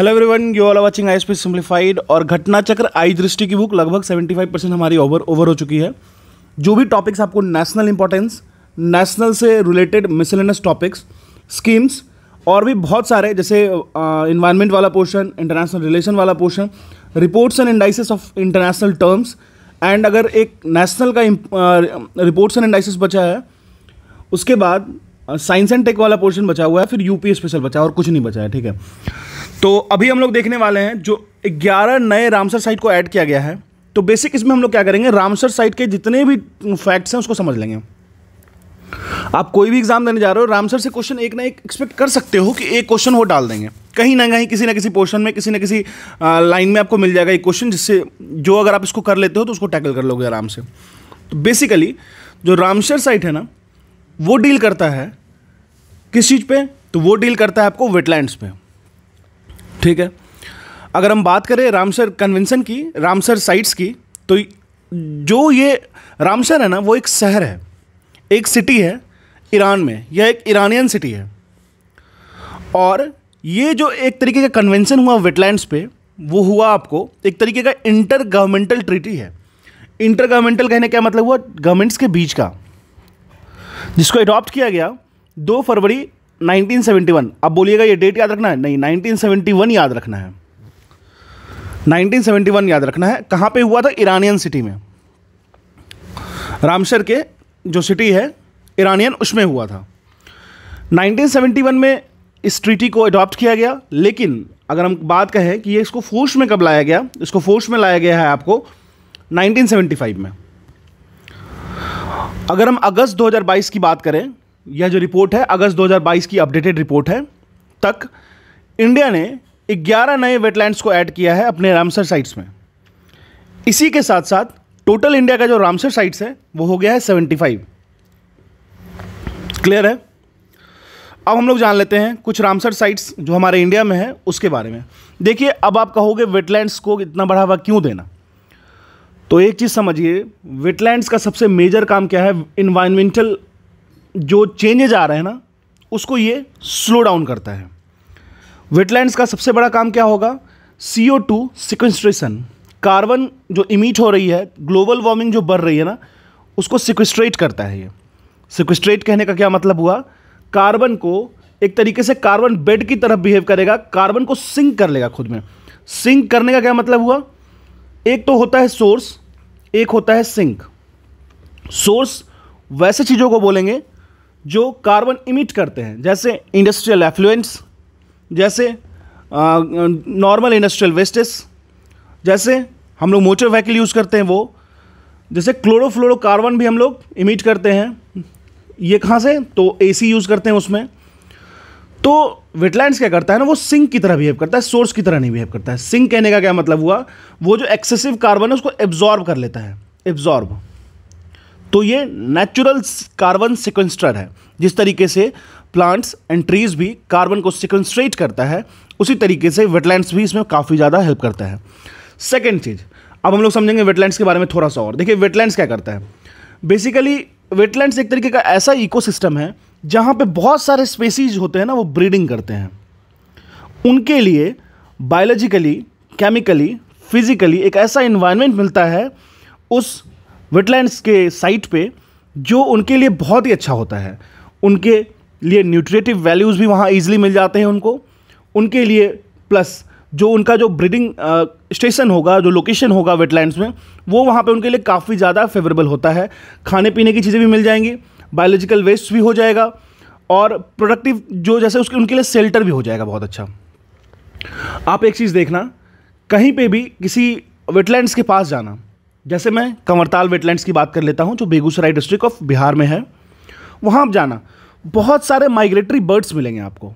hello everyone you all watching ISP simplified और घटनाचक्र आई दृष्टि की बुक लगभग 75 परसेंट हमारी ओवर ओवर हो चुकी है जो भी टॉपिक्स आपको नेशनल इंपॉर्टेंस नेशनल से रिलेटेड मिसलेनस टॉपिक्स स्कीम्स और भी बहुत सारे जैसे इन्वायरमेंट वाला पोर्शन इंटरनेशनल रिलेशन वाला portion reports and indices of international terms and अगर एक नेशनल का रिपोर्ट्स एंड इंडाइसिस बचा है उसके बाद साइंस एंड टेक वाला पोर्शन बचा हुआ है फिर यूपी स्पेशल बचा और कुछ नहीं बचा है ठीक है तो अभी हम लोग देखने वाले हैं जो 11 नए रामसर साइट को ऐड किया गया है तो बेसिक इसमें हम लोग क्या करेंगे रामसर साइट के जितने भी फैक्ट्स हैं उसको समझ लेंगे आप कोई भी एग्जाम देने जा रहे हो रामसर से क्वेश्चन एक ना एक एक्सपेक्ट कर सकते हो कि एक क्वेश्चन वो डाल देंगे कहीं ना कहीं किसी ना किसी पोर्शन में किसी ना किसी लाइन में आपको मिल जाएगा एक क्वेश्चन जिससे जो अगर आप इसको कर लेते हो तो उसको टैकल कर लोगे आराम से तो बेसिकली जो रामसर साइट है ना वो डील करता है किस चीज़ पे तो वो डील करता है आपको वेटलैंड्स पे ठीक है अगर हम बात करें रामसर कन्वेंशन की रामसर साइट्स की तो जो ये रामसर है ना वो एक शहर है एक सिटी है ईरान में यह एक ईरानियन सिटी है और ये जो एक तरीके का कन्वेंशन हुआ वेटलैंड्स पे वो हुआ आपको एक तरीके का इंटर गवर्नमेंटल ट्रीटी है इंटर गवर्नमेंटल कहने का मतलब हुआ गवर्नमेंट्स के बीच का जिसको अडॉप्ट किया गया दो फरवरी 1971 अब बोलिएगा ये डेट याद रखना है नहीं 1971 याद रखना है 1971 याद रखना है कहाँ पे हुआ था ईरानियन सिटी में रामशर के जो सिटी है ईरानियन उसमें हुआ था 1971 में इस ट्रीटी को अडॉप्ट किया गया लेकिन अगर हम बात कहें कि ये इसको फोर्स में कब लाया गया इसको फोर्स में लाया गया है आपको 1975 में अगर हम अगस्त 2022 की बात करें यह जो रिपोर्ट है अगस्त 2022 की अपडेटेड रिपोर्ट है तक इंडिया ने 11 नए वेटलैंड्स को ऐड किया है अपने रामसर साइट्स में इसी के साथ साथ टोटल इंडिया का जो रामसर साइट्स है वो हो गया है 75 क्लियर है अब हम लोग जान लेते हैं कुछ रामसर साइट्स जो हमारे इंडिया में है उसके बारे में देखिए अब आप कहोगे वेटलैंड्स को इतना बढ़ावा क्यों देना तो एक चीज़ समझिए वेटलैंड्स का सबसे मेजर काम क्या है इन्वायरमेंटल जो चेंजेज आ रहे हैं ना उसको ये स्लो डाउन करता है वेटलैंड्स का सबसे बड़ा काम क्या होगा C O two sequestration carbon जो इमिट हो रही है ग्लोबल वार्मिंग जो बढ़ रही है ना उसको सिक्वेस्ट्रेट करता है ये सिक्वेस्ट्रेट कहने का क्या मतलब हुआ कार्बन को एक तरीके से कार्बन बेड की तरफ बिहेव करेगा कार्बन को सिंक कर लेगा खुद में सिंक करने का क्या मतलब हुआ एक तो होता है सोर्स एक होता है सिंक सोर्स वैसे चीज़ों को बोलेंगे जो कार्बन इमिट करते हैं जैसे इंडस्ट्रियल एफ्लुएंट्स जैसे नॉर्मल इंडस्ट्रियल वेस्टेस जैसे हम लोग मोटर व्हीकल यूज़ करते हैं वो जैसे क्लोरोफ्लोरोकार्बन भी हम लोग इमिट करते हैं ये कहाँ से तो एसी यूज़ करते हैं उसमें तो वेटलैंड्स क्या करता है ना वो सिंक की तरह बिहेव करता है सोर्स की तरह नहीं बिहेव करता है सिंक कहने का क्या मतलब हुआ वो जो एक्सेसिव कार्बन है उसको एब्जॉर्ब कर लेता है एब्जॉर्ब तो ये नेचुरल कार्बन सिक्वेंस्टर है जिस तरीके से प्लांट्स एंड ट्रीज भी कार्बन को सिक्वेंस्ट्रेट करता है उसी तरीके से वेटलैंड्स भी इसमें काफ़ी ज़्यादा हेल्प करता है सेकेंड चीज़ अब हम लोग समझेंगे वेटलैंड्स के बारे में थोड़ा सा और देखिए वेटलैंड्स क्या करता है बेसिकली वेटलैंड्स एक तरीके का ऐसा इकोसिस्टम है जहाँ पे बहुत सारे स्पेसीज होते हैं ना वो ब्रीडिंग करते हैं उनके लिए बायोलॉजिकली केमिकली फिजिकली एक ऐसा इन्वायरमेंट मिलता है उस वेटलैंड्स के साइट पे जो उनके लिए बहुत ही अच्छा होता है उनके लिए न्यूट्रिटिव वैल्यूज़ भी वहाँ ईजिली मिल जाते हैं उनको उनके लिए प्लस जो उनका जो ब्रीडिंग स्टेशन होगा जो लोकेशन होगा वेटलैंड्स में वो वहाँ पे उनके लिए काफ़ी ज़्यादा फेवरेबल होता है खाने पीने की चीज़ें भी मिल जाएंगी बायोलॉजिकल वेस्ट भी हो जाएगा और प्रोडक्टिव जो जैसे उसके उनके लिए सेल्टर भी हो जाएगा बहुत अच्छा आप एक चीज़ देखना कहीं पे भी किसी वेटलैंड्स के पास जाना जैसे मैं कंवरताल वेटलैंड्स की बात कर लेता हूँ जो बेगूसराय डिस्ट्रिक्ट ऑफ बिहार में है वहाँ आप जाना बहुत सारे माइग्रेटरी बर्ड्स मिलेंगे आपको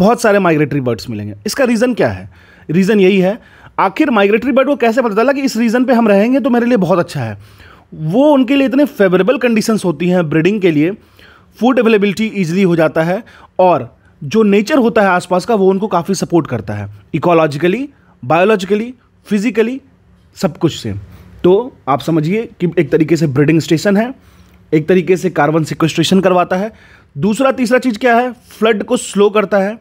बहुत सारे माइग्रेटरी बर्ड्स मिलेंगे इसका रीज़न क्या है रीज़न यही है आखिर माइग्रेटरी बर्ड को कैसे पता चला कि इस रीज़न पे हम रहेंगे तो मेरे लिए बहुत अच्छा है वो उनके लिए इतने फेवरेबल कंडीशंस होती हैं ब्रीडिंग के लिए फूड अवेलेबिलिटी ईजिली हो जाता है और जो नेचर होता है आसपास का वो उनको काफ़ी सपोर्ट करता है इकोलॉजिकली बायोलॉजिकली फिजिकली सब कुछ से तो आप समझिए कि एक तरीके से ब्रीडिंग स्टेशन है एक तरीके से कार्बन सिक्वेस्ट्रेशन करवाता है दूसरा तीसरा चीज़ क्या है फ्लड को स्लो करता है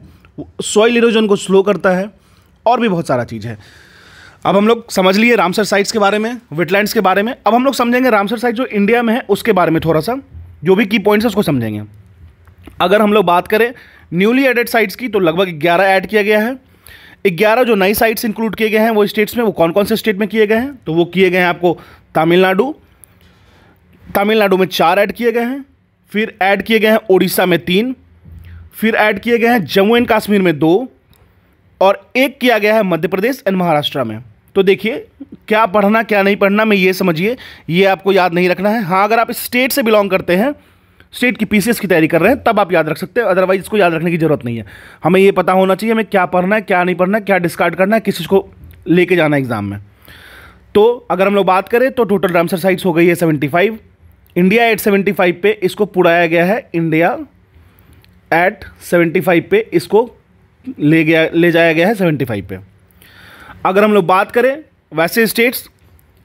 सॉइल इरोजन को स्लो करता है और भी बहुत सारा चीज़ है अब हम लोग समझ लिए रामसर साइट्स के बारे में वेटलैंड्स के बारे में अब हम लोग समझेंगे रामसर साइट जो इंडिया में है उसके बारे में थोड़ा सा जो भी की पॉइंट्स है उसको समझेंगे अगर हम लोग बात करें न्यूली एडेड साइट्स की तो लगभग ग्यारह ऐड किया गया है ग्यारह जो नई साइट्स इंक्लूड किए गए हैं वो स्टेट्स में वो कौन कौन से स्टेट में किए गए हैं तो वो किए गए हैं आपको तमिलनाडु तमिलनाडु में चार ऐड किए गए हैं फिर ऐड किए गए हैं उड़ीसा में तीन फिर ऐड किए गए हैं जम्मू एंड कश्मीर में दो और एक किया गया है मध्य प्रदेश एंड महाराष्ट्र में तो देखिए क्या पढ़ना क्या नहीं पढ़ना मैं ये समझिए ये आपको याद नहीं रखना है हाँ अगर आप स्टेट से बिलोंग करते हैं स्टेट की पीसीएस की तैयारी कर रहे हैं तब आप याद रख सकते हैं अदरवाइज इसको याद रखने की ज़रूरत नहीं है हमें ये पता होना चाहिए हमें क्या पढ़ना है क्या नहीं पढ़ना है क्या डिस्कार्ड करना है किस चीज़ को लेके जाना है एग्ज़ाम में तो अगर हम लोग बात करें तो टोटल रामसर साइज हो गई है seventy five India at seventy five पे इसको पुड़ाया गया है इंडिया एट सेवेंटी फाइव पे इसको ले गया ले जाया गया है सेवेंटी फाइव पे अगर हम लोग बात करें वैसे स्टेट्स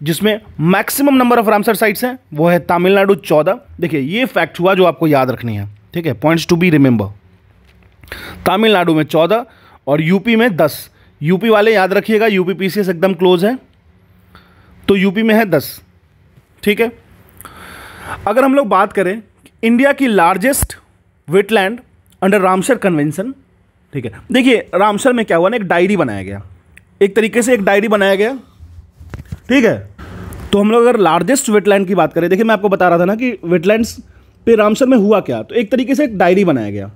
जिसमें maximum number of Ramsar sites हैं वो है तमिलनाडु चौदह देखिए ये फैक्ट हुआ जो आपको याद रखनी है ठीक है points to be remember Tamil Nadu में चौदह और यूपी में दस यूपी वाले याद रखिएगा यूपी पी एकदम क्लोज है तो यूपी में है दस ठीक है अगर हम लोग बात करें इंडिया की largest wetland under Ramsar convention ठीक है देखिए रामसर में क्या हुआ ना एक डायरी बनाया गया एक तरीके से एक डायरी बनाया गया ठीक है तो हम लोग अगर लार्जेस्ट वेटलैंड की बात करें देखिए मैं आपको बता रहा था ना कि वेटलैंड्स पे रामसर में हुआ क्या तो एक तरीके से एक डायरी बनाया गया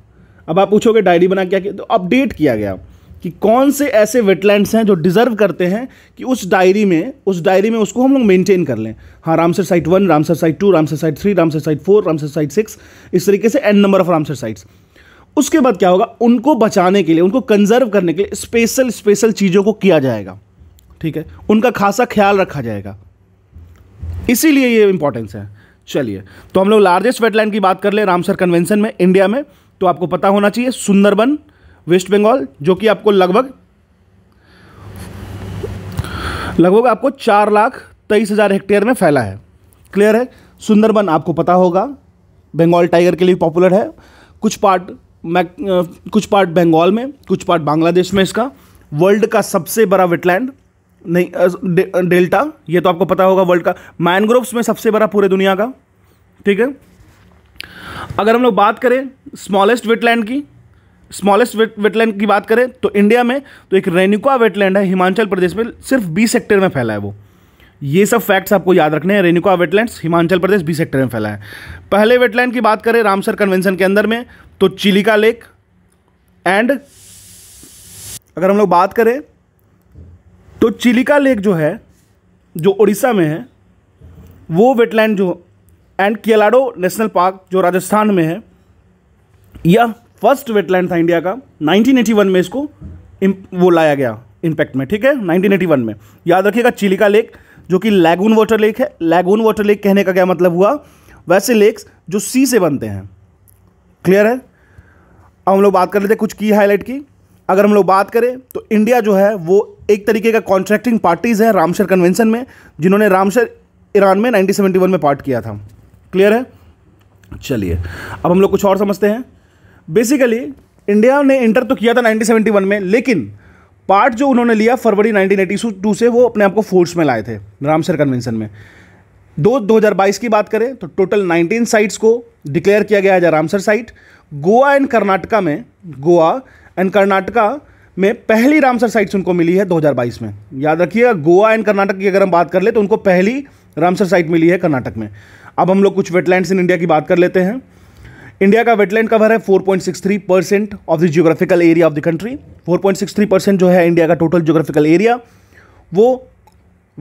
अब आप पूछोगे डायरी बना क्या तो अपडेट किया गया कि कौन से ऐसे वेटलैंड्स हैं जो डिज़र्व करते हैं कि उस डायरी में उस डायरी में उसको हम लोग मेंटेन कर लें हाँ Ramsar site one Ramsar site two Ramsar site three Ramsar site four Ramsar site six इस तरीके से n number of Ramsar sites उसके बाद क्या होगा उनको बचाने के लिए उनको कंजर्व करने के लिए स्पेशल स्पेशल चीज़ों को किया जाएगा ठीक है उनका खासा ख्याल रखा जाएगा इसीलिए ये इंपॉर्टेंस है चलिए तो हम लोग लार्जेस्ट वेटलैंड की बात कर ले रामसर कन्वेंशन में इंडिया में तो आपको पता होना चाहिए सुंदरबन वेस्ट बंगाल जो कि आपको लगभग लगभग आपको चार लाख तेईस हज़ार हेक्टेयर में फैला है क्लियर है सुंदरबन आपको पता होगा बंगाल टाइगर के लिए पॉपुलर है कुछ पार्ट कुछ पार्ट बंगाल में कुछ पार्ट बांग्लादेश में इसका वर्ल्ड का सबसे बड़ा वेटलैंड नहीं डेल्टा डेल्टा ये तो आपको पता होगा वर्ल्ड का मैनग्रोव्स में सबसे बड़ा पूरे दुनिया का ठीक है अगर हम लोग बात करें स्मॉलेस्ट वेटलैंड की स्मॉलेस्ट वेटलैंड की बात करें तो इंडिया में तो एक रेनुका वेटलैंड है हिमाचल प्रदेश में सिर्फ बीस सेक्टर में फैला है वो ये सब फैक्ट्स आपको याद रखने हैं रेनुका वेटलैंड्स हिमाचल प्रदेश बीस सेक्टर में फैला है पहले वेटलैंड की बात करें रामसर कन्वेंशन के अंदर में तो चिलिका लेक एंड अगर हम लोग बात करें तो चिलिका लेक जो है जो उड़ीसा में है वो वेटलैंड जो एंड केलाडो नेशनल पार्क जो राजस्थान में है यह फर्स्ट वेटलैंड था इंडिया का 1981 में इसको वो लाया गया इम्पैक्ट में ठीक है 1981 में याद रखिएगा चिलिका लेक जो कि लैगून वाटर लेक है लैगून वाटर लेक कहने का क्या मतलब हुआ वैसे लेक्स जो सी से बनते हैं क्लियर है अब हम लोग बात कर लेते हैं कुछ की हाईलाइट की अगर हम लोग बात करें तो इंडिया जो है वो एक तरीके का कॉन्ट्रैक्टिंग पार्टीज़ है रामशर कन्वेंशन में जिन्होंने रामशर ईरान में 1971 में पार्ट किया था क्लियर है चलिए अब हम लोग कुछ और समझते हैं बेसिकली इंडिया ने इंटर तो किया था 1971 में लेकिन पार्ट जो उन्होंने लिया फरवरी 1982 से वो अपने आप को फोर्स में लाए थे रामशर कन्वेंशन में दो 2022 की बात करें तो टोटल 19 साइट्स को डिक्लेयर किया गया है Ramsar site Goa and Karnataka में गोवा एंड कर्नाटका में पहली रामसर साइट्स उनको मिली है 2022 में याद रखिएगा गोवा एंड कर्नाटक की अगर हम बात कर ले तो उनको पहली रामसर साइट मिली है कर्नाटक में अब हम लोग कुछ वेटलैंड्स इन इंडिया की बात कर लेते हैं इंडिया का वेटलैंड कवर है 4.63 percent of the geographical area of the country 4.63 percent जो है इंडिया का टोटल जियोग्राफिकल एरिया वो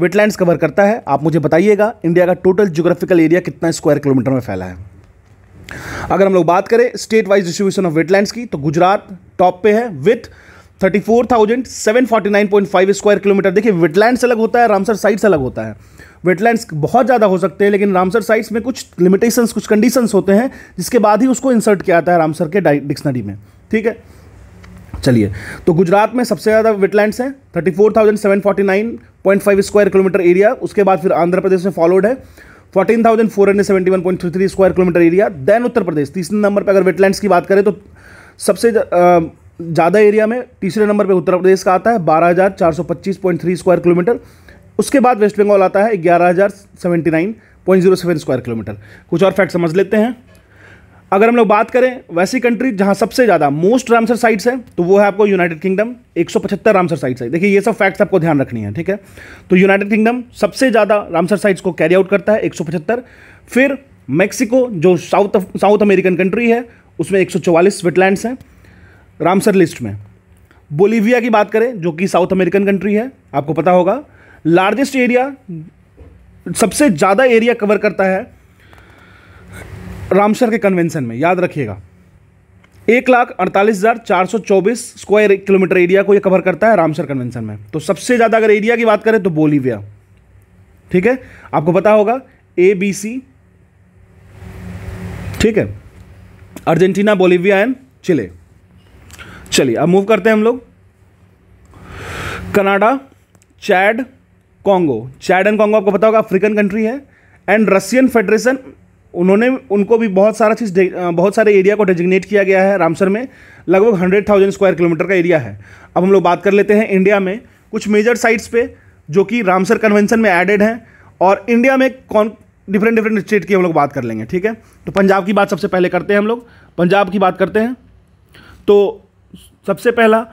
वेटलैंड्स कवर करता है आप मुझे बताइएगा इंडिया का टोटल जियोग्राफिकल एरिया कितना स्क्वायर किलोमीटर में फैला है अगर हम लोग बात करें state wise distribution of wetland की तो गुजरात टॉप पे है विथ 34,749.5 स्क्वायर किलोमीटर देखिए वेटलैंड अलग होता है रामसर साइट्स अलग होता है वेटलैंड्स बहुत ज़्यादा हो सकते हैं लेकिन रामसर साइट्स में कुछ लिमिटेशंस कुछ कंडीशंस होते हैं जिसके बाद ही उसको इंसर्ट किया जाता है रामसर के डिक्शनरी में ठीक है चलिए तो गुजरात में सबसे ज़्यादा वेटलैंड्स हैं थर्टी स्क्वायर किलोमीटर एरिया उसके बाद फिर आंध्र प्रदेश में फॉलोड है fourteen thousand four hundred seventy one point three three square kilometre area then Uttar Pradesh तीसरे नंबर पर अगर वेटलैंड्स की बात करें तो सबसे ज़्यादा एरिया में तीसरे नंबर पर उत्तर प्रदेश का आता है बारह हज़ार चार सौ पच्चीस पॉइंट थ्री स्क्वायर किलोमीटर उसके बाद वेस्ट बंगाल आता है ग्यारह हज़ार seventy nine point zero seven square kilometre कुछ और फैक्ट समझ लेते हैं अगर हम लोग बात करें वैसी कंट्री जहाँ सबसे ज़्यादा मोस्ट रामसर साइट्स हैं तो वो है आपको यूनाइटेड किंगडम 175 रामसर साइट्स है देखिए ये सब फैक्ट्स आपको ध्यान रखनी है ठीक है तो यूनाइटेड किंगडम सबसे ज़्यादा रामसर साइट्स को कैरी आउट करता है 175 फिर मैक्सिको जो साउथ साउथ अमेरिकन कंट्री है उसमें एक वेटलैंड्स हैं रामसर लिस्ट में बोलीविया की बात करें जो कि साउथ अमेरिकन कंट्री है आपको पता होगा लार्जेस्ट एरिया सबसे ज़्यादा एरिया कवर करता है रामसर के कन्वेंशन में याद रखिएगा एक लाख अड़तालीस हज़ार चार सौ चौबीस स्क्वायर किलोमीटर एरिया को ये कवर करता है रामसर कन्वेंशन में तो सबसे ज़्यादा अगर एरिया की बात करें तो बोलीविया ठीक है आपको पता होगा ए बी सी ठीक है अर्जेंटीना बोलीविया एंड चिले चलिए अब मूव करते हैं हम लोग Canada Chad Congo Chad and Congo आपको पता होगा अफ्रीकन कंट्री है एंड रशियन फेडरेशन उन्होंने उनको भी बहुत सारा चीज़ बहुत सारे एरिया को डेजिग्नेट किया गया है रामसर में लगभग हंड्रेड थाउजेंड स्क्वायर किलोमीटर का एरिया है अब हम लोग बात कर लेते हैं इंडिया में कुछ मेजर साइट्स पे जो कि रामसर कन्वेंशन में एडेड हैं और इंडिया में कौन डिफरेंट डिफरेंट स्टेट की हम लोग बात कर लेंगे ठीक है तो पंजाब की बात सबसे पहले करते हैं हम लोग पंजाब की बात करते हैं तो सबसे पहला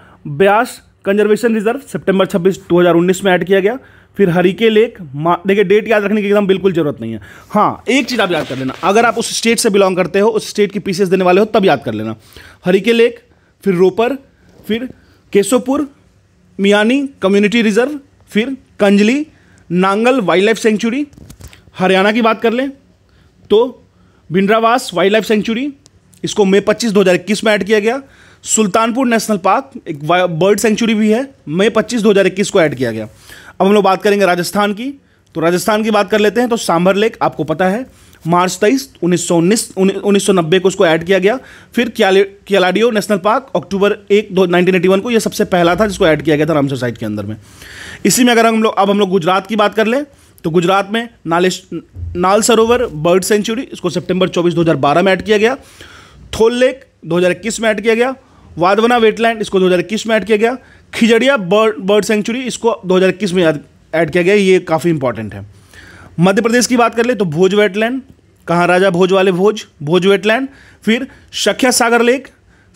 ब्यास कंजर्वेशन रिजर्व सितंबर 26 2019 में ऐड किया गया फिर हरी के लेक देखिए डेट याद रखने की एकदम बिल्कुल जरूरत नहीं है हाँ एक चीज़ आप याद कर लेना अगर आप उस स्टेट से बिलोंग करते हो उस स्टेट की पीसेस देने वाले हो तब याद कर लेना हरी के लेक फिर रोपर फिर केसोपुर मियानी कम्युनिटी रिजर्व फिर Kanjli Nangal wildlife sanctuary Haryana की बात कर लें तो भिंडरावास वाइल्ड लाइफ सेंचुरी इसको मई हज़ार इक्कीस में ऐड किया गया सुल्तानपुर नेशनल पार्क एक बर्ड सेंचुरी भी है मई हजार इक्कीस को ऐड किया गया अब हम लोग बात करेंगे राजस्थान की तो राजस्थान की बात कर लेते हैं तो सांभर लेक आपको पता है मार्च तेईस उन्नीस सौ उन्नीस उन्नीस सौ नब्बे को इसको ऐड किया गया फिर क्यालाडियो नेशनल पार्क अक्टूबर एक दो नाइनटीन एटी वन को ये सबसे पहला था जिसको ऐड किया गया था रामसर साइट के अंदर में इसी में अगर हम लोग अब हम लोग गुजरात की बात कर लें तो गुजरात में नालेश नाल सरोवर बर्ड सेंचुरी इसको सितंबर 24 2012 में ऐड किया गया थोल लेक 2021 में ऐड किया गया वादवना वेटलैंड इसको 2021 में ऐड किया गया खिजड़िया बर्ड बर्ड सेंचुरी इसको 2021 में ऐड किया गया ये काफ़ी इंपॉर्टेंट है मध्य प्रदेश की बात कर ले तो भोज वेटलैंड कहाँ राजा भोज वाले भोज भोज वेटलैंड फिर शख्या सागर लेक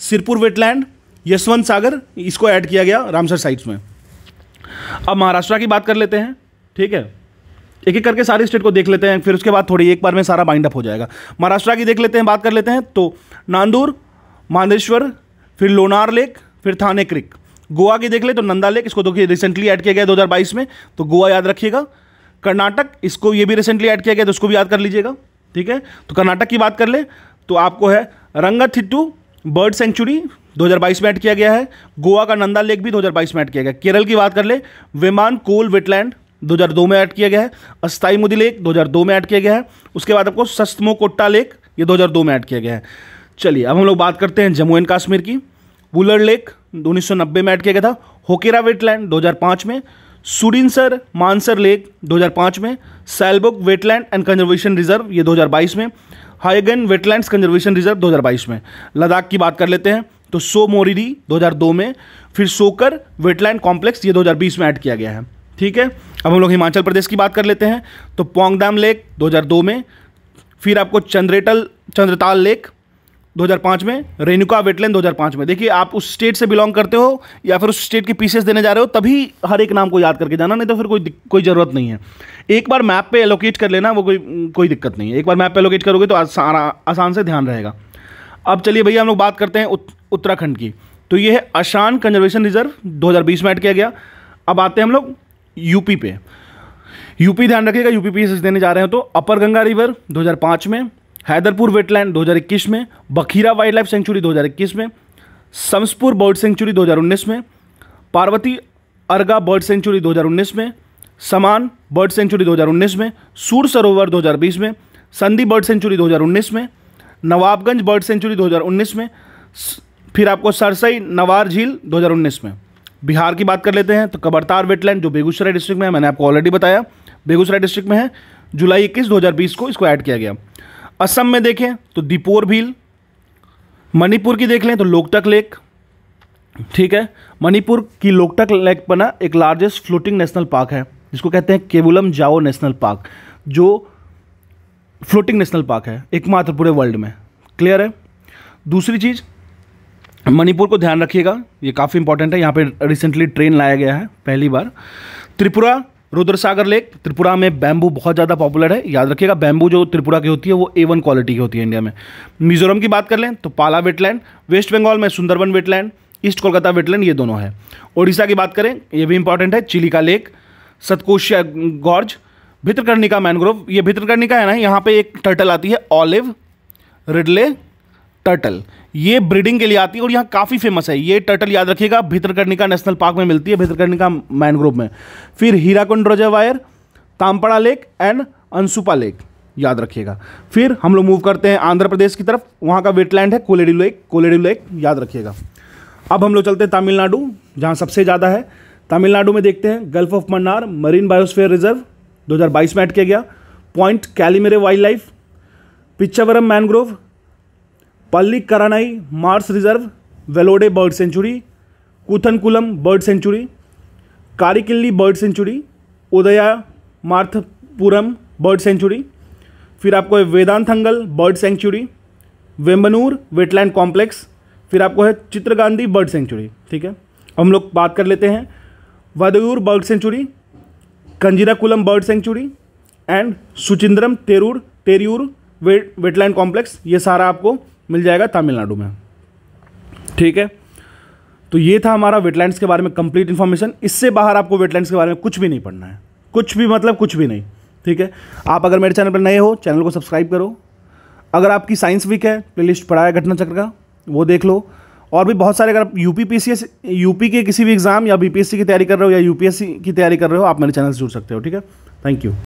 सिरपुर वेटलैंड यशवंत सागर इसको ऐड किया गया रामसर साइट्स में अब महाराष्ट्र की बात कर लेते हैं ठीक है एक एक करके सारे स्टेट को देख लेते हैं फिर उसके बाद थोड़ी एक बार में सारा बाइंड अप हो जाएगा महाराष्ट्र की देख लेते हैं बात कर लेते हैं तो नांदूर मांदेश्वर फिर लोनार लेक फिर थाने क्रिक गोवा की देख ले तो नंदा लेक इसको देखिए रिसेंटली ऐड किया गया बाईस में तो गोवा याद रखिएगा कर्नाटक इसको ये भी रिसेंटली ऐड किया गया तो उसको भी याद कर लीजिएगा ठीक है तो कर्नाटक की बात कर ले तो आपको है थिट्टू बर्ड सेंचुरी 2022 में ऐड किया गया है गोवा का नंदा लेक भी 2022 में ऐड किया गया केरल की बात कर ले विमान कोल वेटलैंड 2002 में ऐड किया गया है अस्थाई मुदी लेक 2002 में ऐड किया गया है उसके बाद आपको सस्तमो कोट्टा लेक ये 2002 में ऐड किया गया है चलिए अब हम लोग बात करते हैं जम्मू एंड कश्मीर की वुलर लेक उन्नीस में ऐड किया गया था होकेरा वेटलैंड 2005 में सुडिनसर मानसर लेक 2005 में Salbuk wetland and conservation reserve ये 2022 में हाइगन वेटलैंड्स कंजर्वेशन रिजर्व 2022 में लद्दाख की बात कर लेते हैं तो सो मोरिरी 2002 में फिर सोकर वेटलैंड कॉम्प्लेक्स ये 2020 में ऐड किया गया है ठीक है अब हम लोग हिमाचल प्रदेश की बात कर लेते हैं तो पोंगदाम लेक 2002 में फिर आपको चंद्रेटल चंद्रताल लेक 2005 में रेणुका वेटलैंड 2005 में देखिए आप उस स्टेट से बिलोंग करते हो या फिर उस स्टेट के पीसेस देने जा रहे हो तभी हर एक नाम को याद करके जाना नहीं तो फिर कोई कोई ज़रूरत नहीं है एक बार मैप पे एलोकेट कर लेना वो कोई कोई दिक्कत नहीं है एक बार मैप पे एलोकेट करोगे तो आसान आसान से ध्यान रहेगा अब चलिए भैया हम लोग बात करते हैं उत, उत्तराखंड की तो ये है अशान कंजर्वेशन रिजर्व दो में ऐड किया गया अब आते हैं हम लोग यूपी पे यूपी ध्यान रखिएगा यूपी पी देने जा रहे हैं तो अपर गंगा रिवर 2005 में हैदरपुर वेटलैंड 2021 में बखीरा वाइल्ड लाइफ सेंचुरी 2021 में समसपुर बर्ड सेंचुरी 2019 में पार्वती अर्गा बर्ड सेंचुरी 2019 में समान बर्ड सेंचुरी 2019 में सूर सरोवर 2020 में संधि बर्ड सेंचुरी 2019 में नवाबगंज बर्ड सेंचुरी 2019 में फिर आपको सरसई नवार झील 2019 में बिहार की बात कर लेते हैं तो कबरतार वेटलैंड जो बेगूसराय डिस्ट्रिक्ट में है मैंने आपको ऑलरेडी बताया बेगूसराय डिस्ट्रिक्ट में है जुलाई इक्कीस दो को इसको ऐड किया गया असम में देखें तो दीपोर भील मणिपुर की देख लें तो लोकटक लेक ठीक है मणिपुर की लोकटक लेक बना एक लार्जेस्ट फ्लोटिंग नेशनल पार्क है जिसको कहते हैं केवलम जाओ नेशनल पार्क जो फ्लोटिंग नेशनल पार्क है एकमात्र पूरे वर्ल्ड में क्लियर है दूसरी चीज़ मणिपुर को ध्यान रखिएगा ये काफ़ी इंपॉर्टेंट है यहाँ पे रिसेंटली ट्रेन लाया गया है पहली बार त्रिपुरा रुद्र सागर लेक त्रिपुरा में बैम्बू बहुत ज़्यादा पॉपुलर है याद रखिएगा बैम्बू जो त्रिपुरा की होती है वो ए वन क्वालिटी की होती है इंडिया में मिजोरम की बात कर लें तो पाला वेटलैंड वेस्ट बंगाल में Sundarban wetland east Kolkata wetland ये दोनों है ओडिशा की बात करें ये भी इंपॉर्टेंट है Chilika lake Satkosia gorge Bhitarkanika mangrove ये भित्रकर्णिका है ना यहाँ पे एक टर्टल आती है ऑलिव रिडले टर्टल ये ब्रीडिंग के लिए आती है और यहाँ काफ़ी फेमस है ये टर्टल याद रखिएगा भितरकर्णिका नेशनल पार्क में मिलती है भितरकर्णिका मैनग्रोव में फिर हीराकुंड वायर Tampara lake and Ansupa lake याद रखिएगा फिर हम लोग मूव करते हैं आंध्र प्रदेश की तरफ वहाँ का वेटलैंड है कोलेडी लेक कोलेडी लेक याद रखिएगा अब हम लोग चलते हैं तमिलनाडु जहाँ सबसे ज़्यादा है तमिलनाडु में देखते हैं gulf of Mannar marine biosphere reserve 2022 में ऐड किया गया point Calimere wildlife Pichavaram mangrove Pallikaranai marsh reserve Vellode bird sanctuary Koonthankulam bird sanctuary Karikili bird sanctuary Udhayamarthandapuram bird sanctuary फिर आपको है Vedanthangal bird sanctuary Vembannur wetland complex फिर आपको है चित्र गांधी बर्ड सेंचुरी ठीक है हम लोग बात कर लेते हैं Vaduvur bird sanctuary Kanjirankulam bird sanctuary and Suchindram Theroor Theroor वे वेटलैंड कॉम्प्लेक्स ये सारा आपको मिल जाएगा तमिलनाडु में ठीक है तो ये था हमारा वेटलैंड्स के बारे में कंप्लीट इन्फॉर्मेशन इससे बाहर आपको वेटलैंड्स के बारे में कुछ भी नहीं पढ़ना है कुछ भी मतलब कुछ भी नहीं ठीक है आप अगर मेरे चैनल पर नए हो चैनल को सब्सक्राइब करो अगर आपकी साइंस वीक है प्लेलिस्ट पढ़ाया है घटना चक्र का वो देख लो और भी बहुत सारे अगर आप यू पी यूपी के किसी भी एग्ज़ाम या बीपीएससी की तैयारी कर रहे हो या यूपीएससी की तैयारी कर रहे हो आप मेरे चैनल से जुड़ सकते हो ठीक है थैंक यू